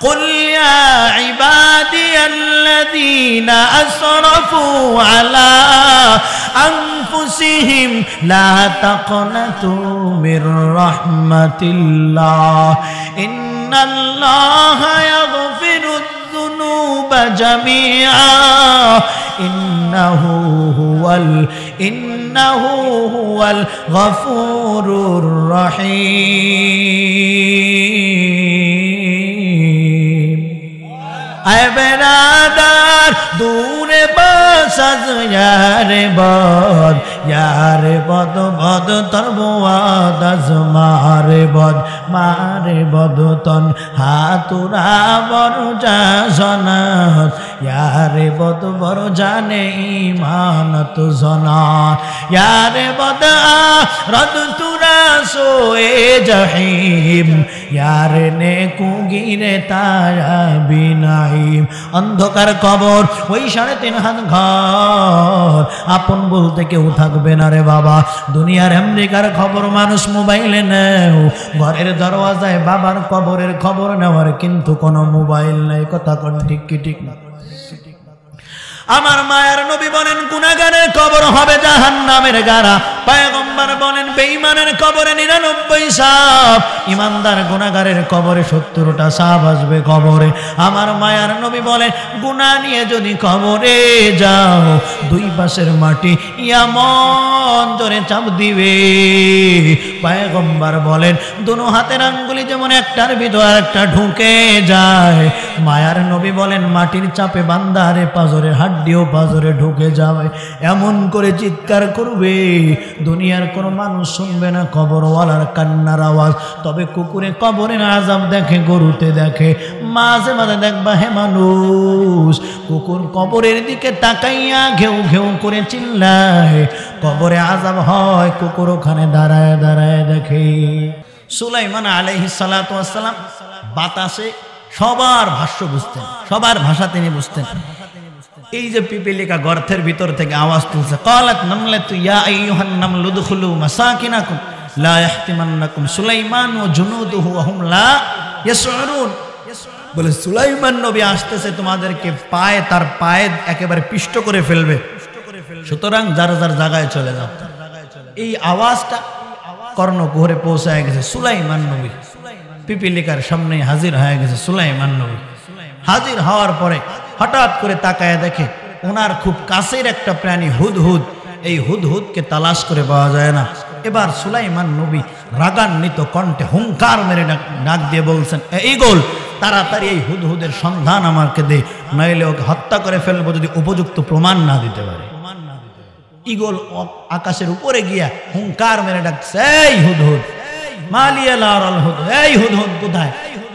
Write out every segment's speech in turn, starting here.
قل يا عبادي الذين أسرفوا على أنفسهم لا تقنطوا من رحمة الله إن الله يغفر الذنوب جميعا إنه هو ال... إنه هو الغفور الرحيم আয় বেড়াদার দূরে বাসাজ ইয়ারে বদ ইয়ারে বদ বদ তর্ব মার মারে বদ মারে বদতন হাতুরা বড় জাসনাত ইয়ারে বদ বড় জানে ইমানত জনাত ইয়ারে বদ রদ তুরা সোয়ে জহিম ইয়ারে নে কুগিরে তারা বিনাইম অন্ধকার কবর ওই সাড়ে তিন হাত ঘর আপন বলতে কেউ থাকবে না রে বাবা দুনিয়ার আমেরিকার খবর মানুষ মোবাইলে নেয় গেলেও ঘরের দরওয়াজায় বাবার কবরের খবর নেওয়ার কিন্তু কোনো মোবাইল নেই কথা কোন ঠিক কি ঠিক না আমার মায়ের নবী বলেন গুনাগানের কবর হবে জাহান নামের গারা পায়গম্বর বলেন বেঈমানের কবরে নিরানব্বই সাপ ইমানদার গুণাগারের কবরে সত্তরটা সাপ আসবে কবরে আমার মায়ার নবী বলেন গুণা নিয়ে যদি কবরে যাও দুই পাশের মাটি ইয়ামন জোরে চাপ দিবে পায়গম্বর বলেন দুনো হাতের আঙ্গুলি যেমন একটার ভিতর একটা ঢুকে যায় মায়ার নবী বলেন মাটির চাপে বান্দারে পাজরে হাড্ডিও পাজরে ঢুকে যাবে এমন করে চিৎকার করবে দুনিয়ার কোনো মানুষ শুনবে না কবরওয়ালার কান্নার আওয়াজ তবে কুকুরে কবরের আজাব দেখে গরুতে দেখে মাঝে মাঝে দেখবা হে মানুষ কুকুর কবরের দিকে তাকাইয়া ঘেউ ঘেউ করে চিল্লায় কবরে আজাব হয় কুকুর ওখানে দাঁড়ায় দাঁড়ায় দেখে সুলাইমান আলহি সালাতাম বাতাসে সবার ভাষ্য বুঝতেন সবার ভাষা তিনি বুঝতেন এই যে পিপিলিকা গর্তের ভিতর থেকে আওয়াজ তুলছে কলাত নামলে তুই ইয়া আইয়ুহান নাম লুদখুলু মাসাকিনাকুম লা ইহতিমান্নাকুম সুলাইমান ওয়া জুনুদুহু ওয়া হুম লা ইয়াশউরুন বলে সুলাইমান নবী আসতেছে তোমাদেরকে পায়ে তার পায়ে একেবারে পিষ্ট করে ফেলবে সুতরাং যার যার জায়গায় চলে যাও এই আওয়াজটা কর্ণকুহরে পৌঁছায় গেছে সুলাইমান নবী পিপিলিকার সামনে হাজির হয়ে গেছে সুলাইমান নবী হাজির হওয়ার পরে হঠাৎ করে তাকায় দেখে ওনার খুব কাছের একটা প্রাণী হুদহুদ এই হুদহুদকে তালাশ করে পাওয়া যায় না এবার সুলাইমান নবী রাগান্বিত কণ্ঠে হুঙ্কার মেরে ডাক দিয়ে বলছেন এই গোল তাড়াতাড়ি এই হুদহুদের সন্ধান আমাকে দে নইলে ওকে হত্যা করে ফেলবো যদি উপযুক্ত প্রমাণ না দিতে পারে ইগল আকাশের উপরে গিয়া হুঙ্কার মেরে ডাকছে এই হুদহুদ মালিয়াল হুদ এই হুদহুদ কোথায়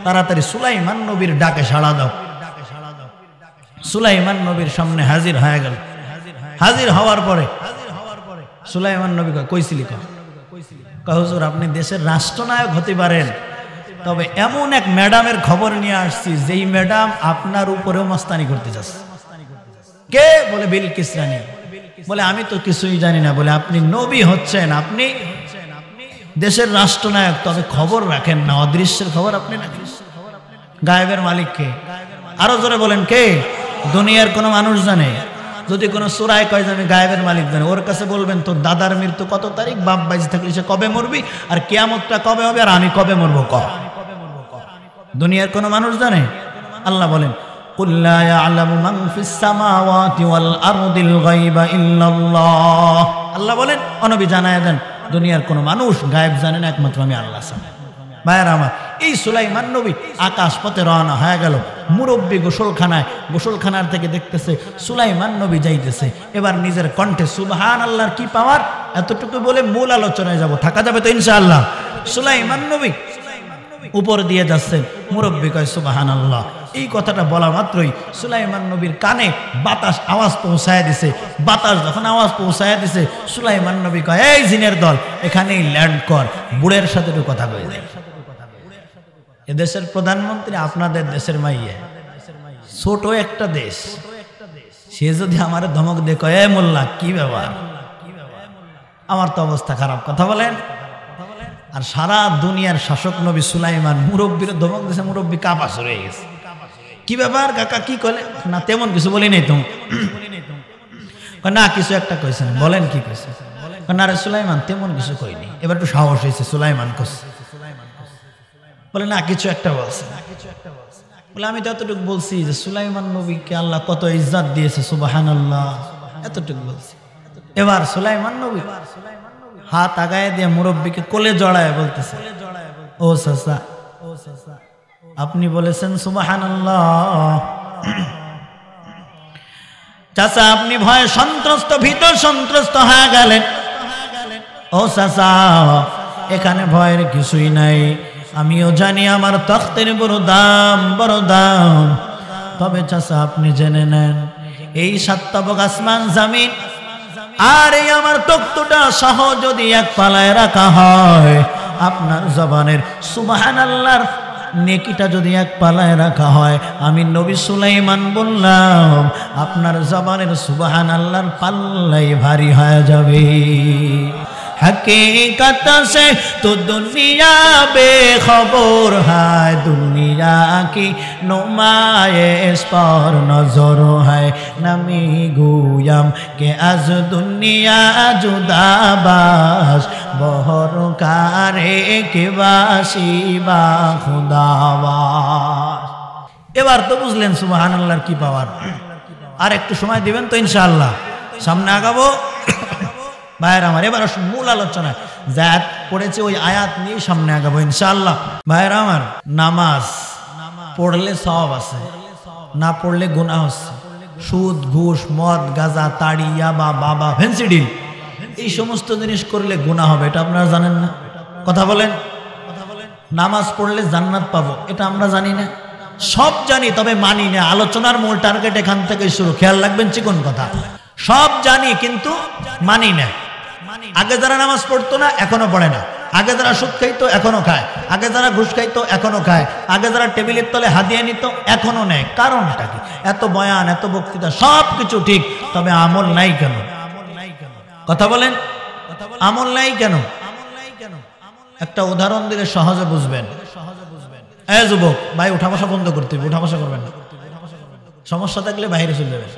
তাড়াতাড়ি সুলাইমান নবীর ডাকে সাড়া দাও সুলাইমান নবীর সামনে হাজির হয়ে গেল হাজির হওয়ার পরে সুলাইমান নবী কইছিলি হুজুর আপনি দেশের রাষ্ট্রনায়ক হতে পারেন তবে এমন এক ম্যাডামের খবর নিয়ে আসছি যেই ম্যাডাম আপনার উপরেও মস্তানি করতে যাচ্ছে কে বলে বিল কিসরানি বলে আমি তো কিছুই জানি না বলে আপনি নবী হচ্ছেন আপনি দেশের রাষ্ট্রনায়ক তবে খবর রাখেন না অদৃশ্যের খবর আপনি না গায়েবের মালিককে আরো জোরে বলেন কে দুনিয়ার কোনো মানুষ জানে যদি কোনো সুরায় কয় যে আমি গায়েবের মালিক জানি ওর কাছে বলবেন তোর দাদার মৃত্যু কত তারিখ বাপ বাইজি থাকলে সে কবে মরবি আর কেয়ামতটা কবে হবে আর আমি কবে মরবো ক দুনিয়ার কোনো মানুষ জানে আল্লাহ বলেন আল্লাহ বলেন অনবি জানায় দেন দুনিয়ার কোনো মানুষ গায়েব জানেন একমাত্র আমি আল্লাহ সামনে ভাইয়ের আমার এই সুলাইমান নবী আকাশ পথে রওনা হয়ে গেল মুরব্বী গোসলখানায় গোসলখানার থেকে দেখতেছে সুলাইমান নবী যাইতেছে এবার নিজের কণ্ঠে সুবহান আল্লাহর কি পাওয়ার এতটুকু বলে মূল আলোচনায় যাব থাকা যাবে তো ইনশাআল্লাহ সুলাইমান নবী উপর দিয়ে যাচ্ছেন মুরব্বী কয় সুবাহান আল্লাহ এই কথাটা বলা মাত্রই সুলাইমান নবীর কানে বাতাস আওয়াজ পৌঁছায় দিছে বাতাস যখন আওয়াজ পৌঁছায় দিছে সুলাইমান নবী কয় এই জিনের দল এখানেই ল্যান্ড কর বুড়ের সাথে কথা কয়ে এদেশের প্রধানমন্ত্রী আপনাদের দেশের মাইয়ে ছোট একটা দেশ সে যদি আমার ধমক দে এ মোল্লা কি ব্যবহার আমার তো অবস্থা খারাপ কথা বলেন আর সারা দুনিয়ার শাসক নবী সুলাইমান মুরব্বীর ধমক দেশে মুরব্বী কাপাস রয়ে গেছে কি ব্যাপার কাকা কি কলে না তেমন কিছু বলি নাই তুমি না কিছু একটা কইছেন বলেন কি কইছেন না রে সুলাইমান তেমন কিছু কইনি এবার একটু সাহস হয়েছে সুলাইমান কইছে বলে না কিছু একটা বলছে না কিছু একটা বলছে বলে আমি তো এতটুকু বলছি যে সুলাইমান নবীকে আল্লাহ কত ইজ্জাত দিয়েছে সুবাহান আল্লাহ এতটুকু বলছি এবার সুলাইমান নবী হাত আগায় দিয়ে মুরব্বীকে কোলে জড়ায় বলতেছে ও সাসা ও সাসা আপনি বলেছেন সুবাহান চাচা আপনি ভয়ে সন্ত্রস্ত ভীত সন্ত্রস্ত হয়ে গেলেন ও চাচা এখানে ভয়ের কিছুই নাই আমিও জানি আমার তখতের বড় দাম বড় দাম তবে চাষা আপনি জেনে নেন এই সাতটা আসমান জামিন আর এই আমার তক্তটা সহ যদি এক পালায় রাখা হয় আপনার জবানের সুবাহান আল্লাহর নেকিটা যদি এক পালায় রাখা হয় আমি নবী সুলাইমান বললাম আপনার জবানের সুবাহান আল্লাহর পাল্লাই ভারী হয়ে যাবে হকীকত সে তো দুনিয়া খবর হায় দুনিয়া কি নুমায়েশ পর নজর হায় নামি গুয়াম কে আজ দুনিয়া জুদাবাস বহর কারে কে বাসি বা খুদাবাস এবার তো বুঝলেন সুবাহান আল্লাহর কি পাওয়ার আর একটু সময় দিবেন তো ইনশাআল্লাহ সামনে আগাবো ভাইয়ের আমার এবার আসুন মূল আলোচনা জায়াত পড়েছে ওই আয়াত নিয়ে সামনে আগাবো ইনশাআল্লাহ ভাইয়ের আমার নামাজ পড়লে সব আছে না পড়লে গুণা হচ্ছে সুদ ঘুষ মদ গাজা তাড়ি ইয়াবা বাবা ফেন্সিডিল এই সমস্ত জিনিস করলে গুণা হবে এটা আপনারা জানেন না কথা বলেন নামাজ পড়লে জান্নাত পাবো এটা আমরা জানি না সব জানি তবে মানি না আলোচনার মূল টার্গেট এখান থেকে শুরু খেয়াল রাখবেন চিকন কথা সব জানি কিন্তু মানি না আগে যারা নামাজ পড়তো না এখনো পড়ে না আগে যারা সুখ খাইতো এখনো খায় আগে যারা ঘুষ খাইতো এখনো খায় আগে যারা টেবিলের তলে হাতিয়ে নিত এখনো নেয় কারণটা কি এত বয়ান এত বক্তৃতা সব কিছু ঠিক তবে আমল নাই কেন কথা বলেন আমল নাই কেন একটা উদাহরণ দিলে সহজে বুঝবেন সহজে বুঝবেন এ যুবক ভাই উঠা বসা বন্ধ করতে উঠা বসা করবেন না সমস্যা থাকলে বাইরে চলে যাবেন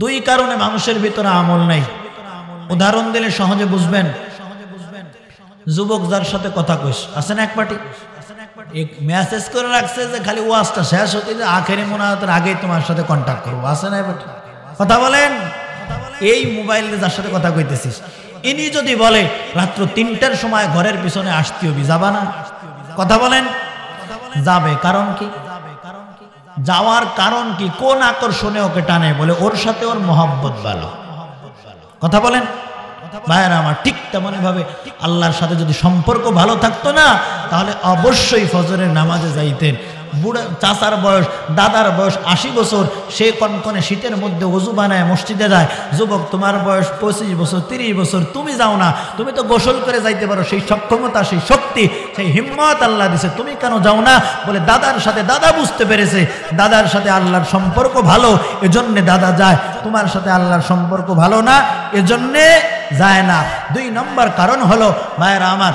দুই কারণে মানুষের ভিতরে আমল নেই উদাহরণ দিলে সহজে বুঝবেন যুবক যার সাথে কথা কইস আছেন এক পার্টি মেসেজ করে রাখছে যে খালি ওয়াজটা শেষ হতে যে আখেরি হয় আগেই তোমার সাথে কন্ট্যাক্ট করবো আছে না কথা বলেন এই মোবাইল যার সাথে কথা কইতেছিস ইনি যদি বলে রাত্র তিনটার সময় ঘরের পিছনে আসতে হবি যাবা না কথা বলেন যাবে কারণ কি যাওয়ার কারণ কি কোন আকর্ষণে ওকে টানে বলে ওর সাথে ওর মোহাম্মত ভালো কথা বলেন ভাইয়েরা আমার ঠিক তেমন ভাবে আল্লাহর সাথে যদি সম্পর্ক ভালো থাকতো না তাহলে অবশ্যই ফজরের নামাজে যাইতেন বুড়া চাচার বয়স দাদার বয়স আশি বছর সে কনকনে শীতের মধ্যে অজু বানায় মসজিদে যায় যুবক তোমার বয়স পঁচিশ বছর তিরিশ বছর তুমি যাও না তুমি তো গোসল করে যাইতে পারো সেই সক্ষমতা সেই শক্তি সেই হিম্মত আল্লাহ দিছে তুমি কেন যাও না বলে দাদার সাথে দাদা বুঝতে পেরেছে দাদার সাথে আল্লাহর সম্পর্ক ভালো এজন্যে দাদা যায় তোমার সাথে আল্লাহর সম্পর্ক ভালো না এজন্যে যায় না দুই নম্বর কারণ হলো ভাইয়েরা আমার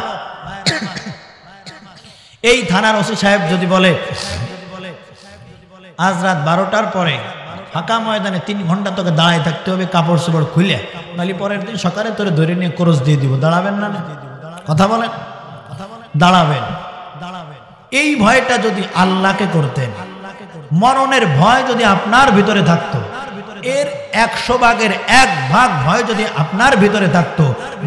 এই থানার ওসি সাহেব যদি বলে আজ রাত বারোটার পরে ফাঁকা ময়দানে তিন ঘন্টা তোকে দাঁড়ায় থাকতে হবে কাপড় চোপড় খুলে নালি পরের দিন সকালে তোরে ধরে নিয়ে ক্রোশ দিয়ে দিব দাঁড়াবেন না কথা বলেন দাঁড়াবেন দাঁড়াবেন এই ভয়টা যদি আল্লাহকে করতেন মরণের ভয় যদি আপনার ভিতরে থাকত এর একশো ভাগের এক ভাগ ভয় যদি আপনার ভিতরে থাকতো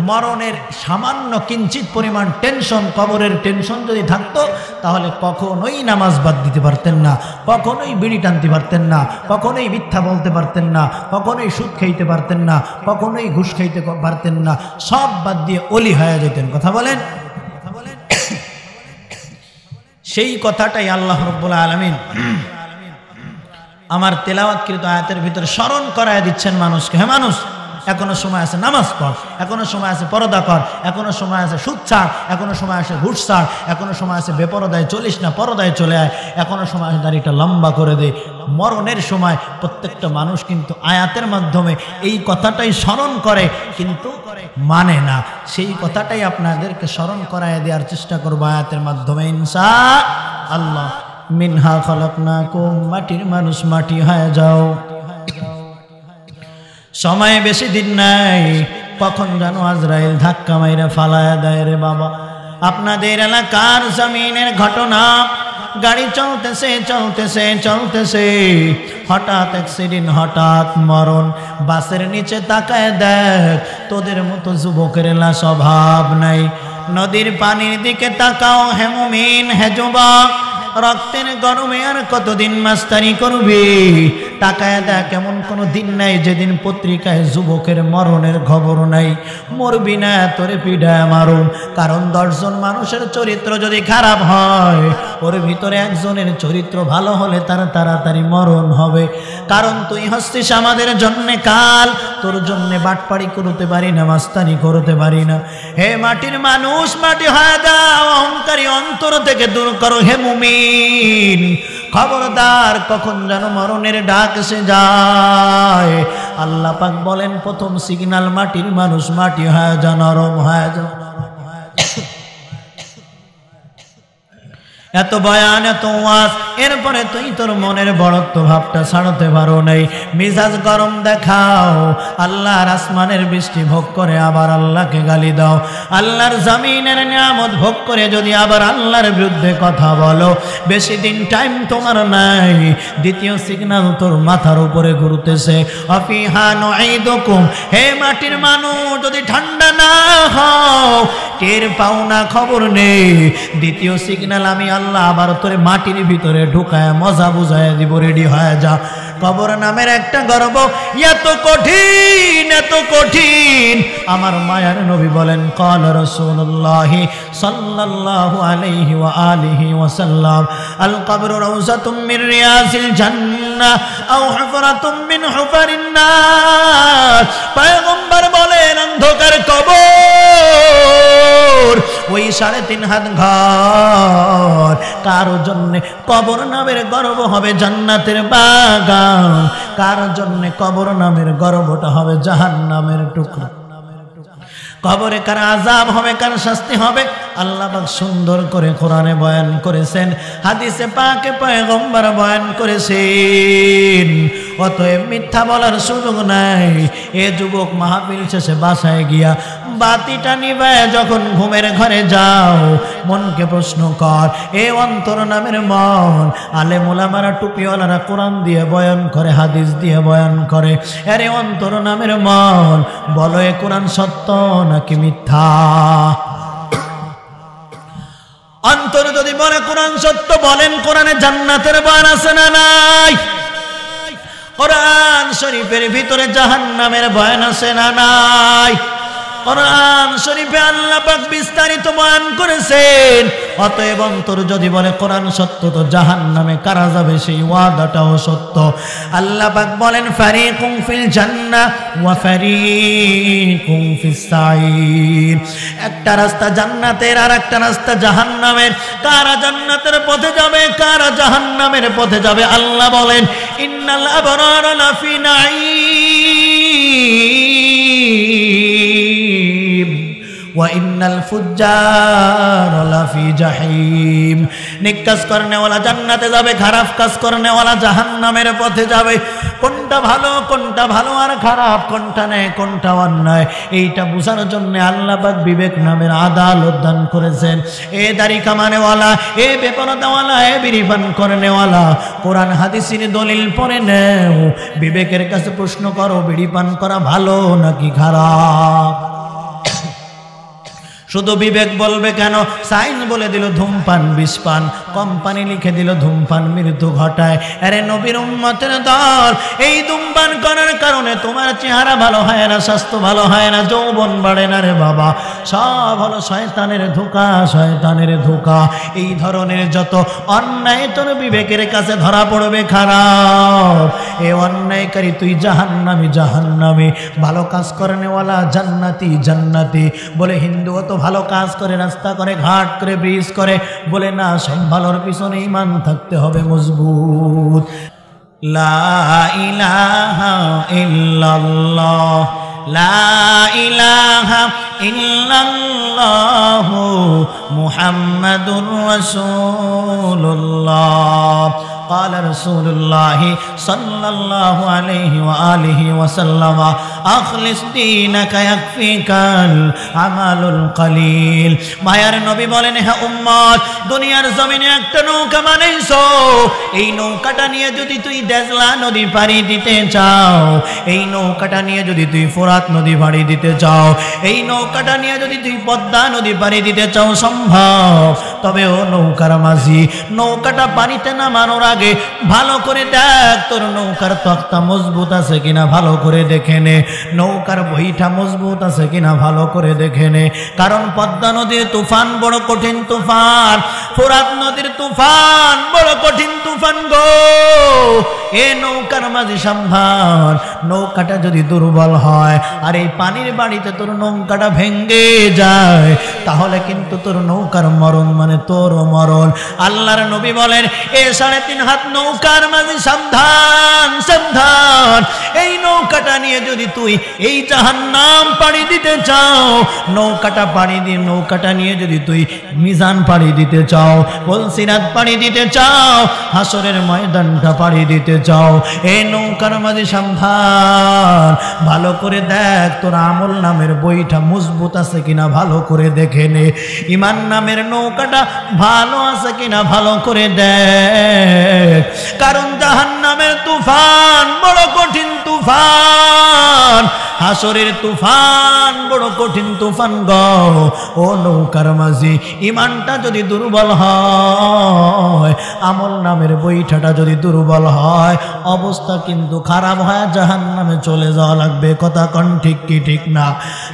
মরণের সামান্য কিঞ্চিত পরিমাণ টেনশন কবরের টেনশন যদি থাকতো তাহলে কখনোই নামাজ বাদ দিতে পারতেন না কখনোই বিড়ি টানতে পারতেন না কখনোই মিথ্যা বলতে পারতেন না কখনোই সুদ খাইতে পারতেন না কখনোই ঘুষ খাইতে পারতেন না সব বাদ দিয়ে অলি হয়ে যেতেন কথা বলেন সেই কথাটাই আল্লাহ রব্বুল আলমিন আমার তেলাওয়াতকৃত আয়াতের ভিতরে স্মরণ করায় দিচ্ছেন মানুষকে হ্যাঁ মানুষ এখনো সময় আছে নামাজ পড় এখনো সময় আছে পরদা কর এখনো সময় আছে সুদ ছাড় এখনো সময় আছে ঘুষ ছাড় এখনো সময় আছে বেপরদায় চলিস না পরদায় চলে আয় এখনো সময় আছে দাড়িটা লম্বা করে দে মরণের সময় প্রত্যেকটা মানুষ কিন্তু আয়াতের মাধ্যমে এই কথাটাই স্মরণ করে কিন্তু মানে না সেই কথাটাই আপনাদেরকে স্মরণ করায় দেওয়ার চেষ্টা করবো আয়াতের মাধ্যমে ইনসা আল্লাহ মিনহা খলকনাকুম মাটির মানুষ মাটি হয়ে যাও সময় বেশি দিন নাই কখন যেন আজরাইল ধাক্কা মাইরে ফালায়া দেয় রে বাবা আপনাদের এলাকার জমিনের ঘটনা গাড়ি চলতেছে চলতেছে চলতেছে হঠাৎ অ্যাক্সিডেন্ট হঠাৎ মরণ বাসের নিচে তাকায় দেখ তোদের মতো যুবকের লাশ অভাব নাই নদীর পানির দিকে তাকাও হেমুমিন হেজুবা রক্তের গরমে আর কতদিন মাস্তানি করবে তাকায় দেখ এমন কোনো দিন নাই যেদিন পত্রিকায় যুবকের মরণের খবর নাই মরবি না তোরে পিডায় মারুম কারণ দশজন মানুষের চরিত্র যদি খারাপ হয় ওর ভিতরে একজনের চরিত্র ভালো হলে তার তাড়াতাড়ি মরণ হবে কারণ তুই হস্তিস আমাদের জন্যে কাল তোর জন্যে বাটপাড়ি করতে পারি না মাস্তানি করতে পারি না হে মাটির মানুষ মাটি হয় দাও অহংকারী অন্তর থেকে দূর করো হে মুমিন খবরদার কখন যেন মরণের ডাক আকাশে যায় আল্লাহ পাক বলেন প্রথম সিগনাল মাটির মানুষ মাটি হয় যা নরম হয়ে এত বয়ান এত ওয়াজ এরপরে তুই তোর মনের বড়ত্ব ভাবটা ছাড়তে পারো নেই মিজাজ গরম দেখাও আল্লাহর আসমানের বৃষ্টি ভোগ করে আবার আল্লাহকে গালি দাও আল্লাহর জামিনের নিয়ামত ভোগ করে যদি আবার আল্লাহর বিরুদ্ধে কথা বলো বেশি দিন টাইম তোমার নাই দ্বিতীয় সিগনাল তোর মাথার উপরে ঘুরতেছে অফিহান এইদকুম হে মাটির মানুষ যদি ঠান্ডা না হও টের পাও না খবর নেই দ্বিতীয় সিগনাল আমি আল্লাহ আবার তোরে মাটির ভিতরে ঢুকায় মজা বুঝায় দিব রেডি হয়ে যা কবর নামের একটা গর্ব এত কঠিন এত কঠিন আমার মায়ার নবী বলেন কল রসুল্লাহ সাল্লাল্লাহু আলাইহি ওয়া আলিহি ওয়াসাল্লাম আল কবর রাউসাতুম মিন রিয়াসিল জান্নাহ আও হুফরাতুম মিন হুফারিন বলেন অন্ধকার কবর ওই সাড়ে তিন হাত ঘর কারো জন্যে কবর নামের গর্ব হবে জান্নাতের বাগান কারো জন্যে কবর নামের গর্বটা হবে জাহান নামের টুকরো কবরে কার আজাব হবে কার শাস্তি হবে আল্লাহ সুন্দর করে কোরআনে বয়ান করেছেন হাদিসে পাকে পয়গম্বর বয়ান করেছেন অতএব মিথ্যা বলার সুযোগ নাই এ যুবক মাহফিল শেষে বাসায় গিয়া বাতিটা নিবে যখন ঘুমের ঘরে যাও মনকে প্রশ্ন কর এ অন্তর নামের মন আলে মোলামারা টুপিওয়ালারা কোরআন দিয়ে বয়ন করে হাদিস দিয়ে বয়ন করে আরে অন্তর নামের মন বলো এ কোরআন সত্য নাকি মিথ্যা অন্তর যদি বলে কোরআন সত্য বলেন কোরআনে জান্নাতের বয়ান আছে না নাই কোরআন শরীফের ভিতরে জাহান্নামের বয়ান আছে না নাই কোরআন শরীফে আল্লাহ পাক বিস্তারিত বয়ান করেছেন অতএব অন্তর যদি বলে কোরআন সত্য তো জাহান নামে কারা যাবে সেই ওয়াদাটাও সত্য আল্লাহ পাক বলেন ফারিকুম ফিল জান্নাহ ওয়া ফারিকুম ফিস সাঈর একটা রাস্তা জান্নাতের আর একটা রাস্তা জাহান্নামের কারা জান্নাতের পথে যাবে কারা জাহান্নামের পথে যাবে আল্লাহ বলেন ইন্নাল আবরার লাফি নাঈম حميم ফুজ্জার লাফি জাহিম নেক কাজ করনেওয়ালা জান্নাতে যাবে খারাপ কাজ করনেওয়ালা জাহান্নামের পথে যাবে কোনটা ভালো কোনটা ভালো আর খারাপ কোনটা নেয় কোনটা অন্যায় এইটা বোঝানোর জন্য আল্লাহবাদ বিবেক নামের আদালত দান করেছেন এ দাড়ি কামানেওয়ালা এ বেপরতাওয়ালা এ বিরিফান করনেওয়ালা কোরআন হাদিসির দলিল পরে নেও বিবেকের কাছে প্রশ্ন করো বিড়ি পান করা ভালো নাকি খারাপ শুধু বিবেক বলবে কেন সাইন বলে দিল ধূমপান বিষপান কোম্পানি লিখে দিল ধূমপান মৃত্যু ঘটায় আরে নবীর উম্মতের দল এই ধূমপান করার কারণে তোমার চেহারা ভালো হয় না স্বাস্থ্য ভালো হয় না যৌবন বাড়ে না রে বাবা সব হলো শয়তানের ধোকা শয়তানের ধোকা এই ধরনের যত অন্যায় তোর বিবেকের কাছে ধরা পড়বে খারাপ এ অন্যায়কারী তুই জাহান্নামি জাহান্নামি ভালো কাজ করেনেওয়ালা জান্নাতি জান্নাতি বলে হিন্দু অত ভালো কাজ করে রাস্তা করে ঘাট করে ব্রিজ করে বলে না সম্ভালোর পিছনে ইমান থাকতে হবে মজবুত লা ইলাহা ইল্লাল্লাহ লা ইলাহা রাসূলুল্লাহ وقال رسول الله صلى الله عليه وآله وسلم أخلص دينك يكفيك العمل القليل মায়ার নবী বলেন হ্যাঁ উম্মত দুনিয়ার জমিনে একটা নৌকা বানাইছো এই নৌকাটা নিয়ে যদি তুই দেজলা নদী পাড়ি দিতে চাও এই নৌকাটা নিয়ে যদি তুই ফোরাত নদী পাড়ি দিতে চাও এই নৌকাটা নিয়ে যদি তুই পদ্মা নদী পাড়ি দিতে চাও সম্ভব তবে ও নৌকার মাঝি নৌকাটা পানিতে নামানোর আগে আগে ভালো করে দেখ তোর নৌকার তক্তা মজবুত আছে কিনা ভালো করে দেখে নে নৌকার বইটা মজবুত আছে কিনা ভালো করে দেখে নে কারণ পদ্মা নদীর তুফান বড় কঠিন তুফান ফোরাত নদীর তুফান বড় কঠিন তুফান গো এ নৌকার মাঝে সম্ভার নৌকাটা যদি দুর্বল হয় আর এই পানির বাড়িতে তোর নৌকাটা ভেঙ্গে যায় তাহলে কিন্তু তোর নৌকার মরণ মানে তোর মরণ আল্লাহর নবী বলেন এ সাড়ে তিন হাত নৌকার মাঝে সাবধান সাবধান এই নৌকাটা নিয়ে যদি তুই এই জাহান নাম পাড়ি দিতে চাও নৌকাটা পাড়ি দিয়ে নৌকাটা নিয়ে যদি তুই মিজান পাড়ি দিতে চাও বলসিরাত পাড়ি দিতে চাও হাসরের ময়দানটা পাড়ি দিতে চাও এ নৌকার মাঝে সাবধান ভালো করে দেখ তোর আমল নামের বইটা মজবুত আছে কিনা ভালো করে দেখে নে ইমান নামের নৌকাটা ভালো আছে কিনা ভালো করে দেখ কারণ জাহান নামের তুফান বড় কঠিন তুফান হাসরের তুফান বড় কঠিন তুফান গ ও নৌকার মাঝে ইমানটা যদি দুর্বল হয় আমল নামের বৈঠাটা যদি দুর্বল হয় অবস্থা কিন্তু খারাপ হয় জাহান নামে চলে যাওয়া লাগবে কথা কন ঠিক কি ঠিক না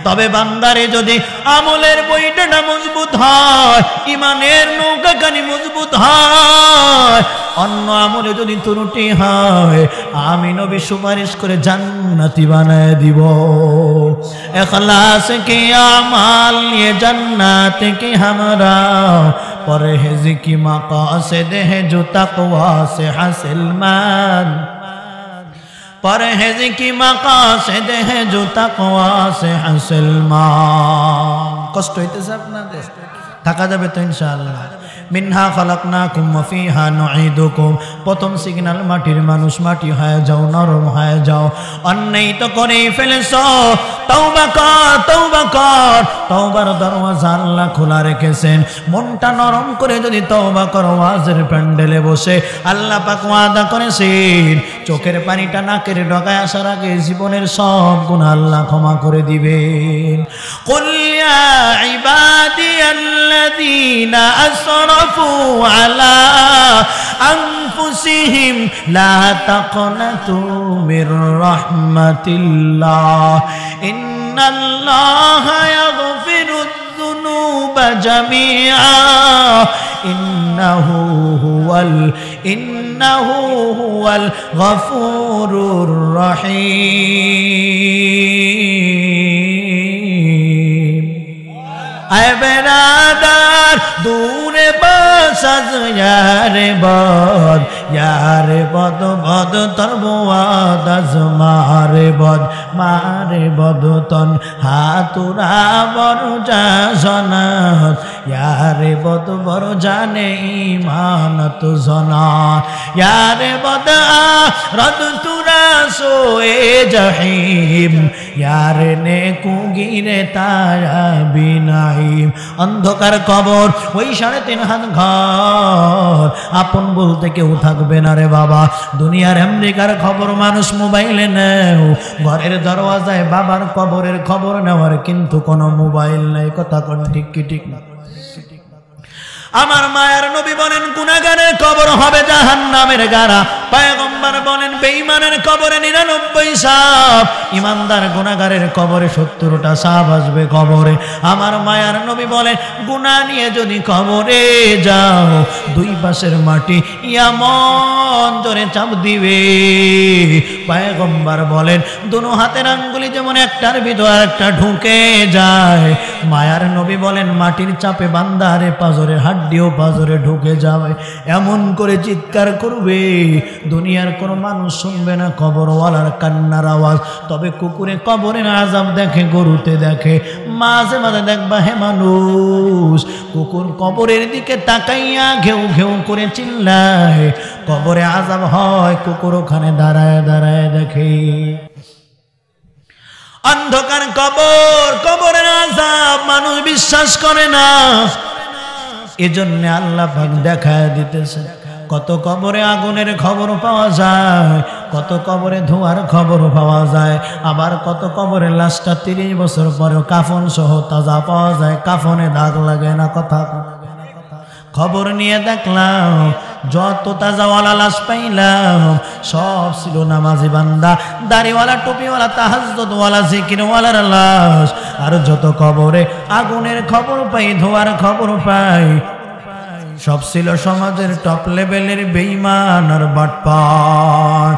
তবে বান্দারে যদি আমলের বৈঠাটা মজবুত হয় ইমানের নৌকাখানি মজবুত হয় অন্য আমলে যদি ত্রুটি হয় আমি নবী সুপারিশ করে জান্নাতি বানায় দিব এখলাস কি আমাল নিয়ে জান্নাত কে হামরা হেজি কি মাকাসদ দেহে जो तकवा হাসিল মান পরে হেজি কি मकासद है जो तकवा से हासिल मान কষ্ট হইতেছে আপনাদের থাকা যাবে তো ইনশাল্লাহ মিনহা খালাকনাকুম ওয়া ফিহা নুঈদুকুম প্রথম সিগনাল মাটির মানুষ মাটি হয়ে যাও নরম হয়ে যাও অন্যায় তো করেই ফেলেছো তওবা কর তওবা কর তওবার দরওয়াজা আল্লাহ খোলা রেখেছেন মনটা নরম করে যদি তওবা করো ওয়াজের প্যান্ডেলে বসে আল্লাহ পাক ওয়াদা করেছেন চোখের পানিটা নাকের ডগায় আসার আগে জীবনের সব গুণ আল্লাহ ক্ষমা করে দিবেন কুল ইয়া الذين أسرفوا على أنفسهم لا تقنطوا من رحمة الله إن الله يغفر الذنوب جميعا إنه هو إنه هو الغفور الرحيم আয় বেড়াদার দূরে বাসাজ বদ ইয়ারে বদ বদ তর বোয়াদাস মারে বদ মারে বদ তন হাতুরা বর জাসনাস ইয়ারে বদ বর জানে ইমান তু জনা ইয়ারে বদ রদ তুরা সোয়ে জহিম ইয়ারে নে কুগিরে তারা বিনাইম অন্ধকার কবর ওই সাড়ে তিন হাত ঘর আপন বলতে কেউ থাক থাকবে না রে বাবা দুনিয়ার আমেরিকার খবর মানুষ মোবাইলে নেও ঘরের দরওয়াজায় বাবার কবরের খবর নেওয়ার কিন্তু কোনো মোবাইল নেই কথা কোন ঠিক কি ঠিক না আমার মায়ের নবী বলেন গুণাগারের কবর হবে জাহান নামের গারা পায়গম্বর বলেন বেঈমানের কবরে নিরানব্বই সাপ ইমানদার গুণাগারের কবরে সত্তরটা সাপ আসবে কবরে আমার মায়ার নবী বলে গুণা নিয়ে যদি কবরে যাও দুই পাশের মাটি ইয়ামন জোরে চাপ দিবে পায়গম্বর বলেন দুনো হাতের আঙ্গুলি যেমন একটার ভিতর একটা ঢুকে যায় মায়ার নবী বলেন মাটির চাপে বান্দারে পাজরে হাড্ডিও পাজরে ঢুকে যাবে এমন করে চিৎকার করবে দুনিয়ার কোন মানুষ শুনবে না কবরওয়ালার কান্নার আওয়াজ তবে কুকুরে কবরের আজাব দেখে গরুতে দেখে মাঝে মাঝে দেখবা হে মানুষ কুকুর কবরের দিকে তাকাইয়া ঘেউ ঘেউ করে চিল্লায় কবরে আজাব হয় কুকুর ওখানে দাঁড়ায় দাঁড়ায় দেখে অন্ধকার কবর কবরের আজাব মানুষ বিশ্বাস করে না এজন্য আল্লাহ দেখা দিতেছে কত কবরে আগুনের খবর পাওয়া যায় কত কবরে ধোঁয়ার খবর পাওয়া যায় আবার কত কবরে লাশটা তিরিশ বছর পরেও কাফন সহ তাজা পাওয়া যায় কাফনে দাগ লাগে না কথা খবর নিয়ে দেখলাম যত তাজাওয়ালা লাশ পাইলাম সব ছিল নামাজি বান্দা দাড়িওয়ালা টুপিওয়ালা তাহাজওয়ালা জিকিরওয়ালার লাশ আর যত কবরে আগুনের খবর পাই ধোয়ার খবর পাই সব ছিল সমাজের টপ লেভেলের বেইমান আর বাটপার